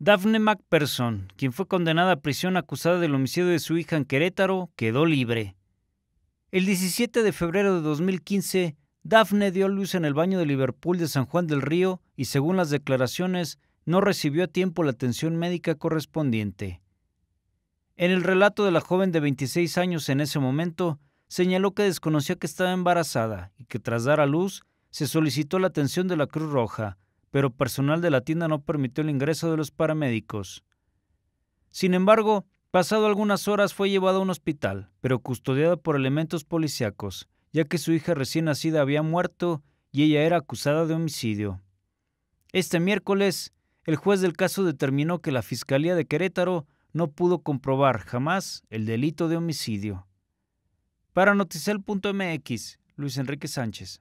Daphne MacPherson, quien fue condenada a prisión acusada del homicidio de su hija en Querétaro, quedó libre. El 17 de febrero de 2015, Daphne dio luz en el baño de Liverpool de San Juan del Río y, según las declaraciones, no recibió a tiempo la atención médica correspondiente. En el relato de la joven de 26 años en ese momento, señaló que desconocía que estaba embarazada y que tras dar a luz se solicitó la atención de la Cruz Roja, pero personal de la tienda no permitió el ingreso de los paramédicos. Sin embargo, pasado algunas horas fue llevado a un hospital, pero custodiado por elementos policíacos, ya que su hija recién nacida había muerto y ella era acusada de homicidio. Este miércoles, el juez del caso determinó que la Fiscalía de Querétaro no pudo comprobar jamás el delito de homicidio. Para Noticel.mx, Luis Enrique Sánchez.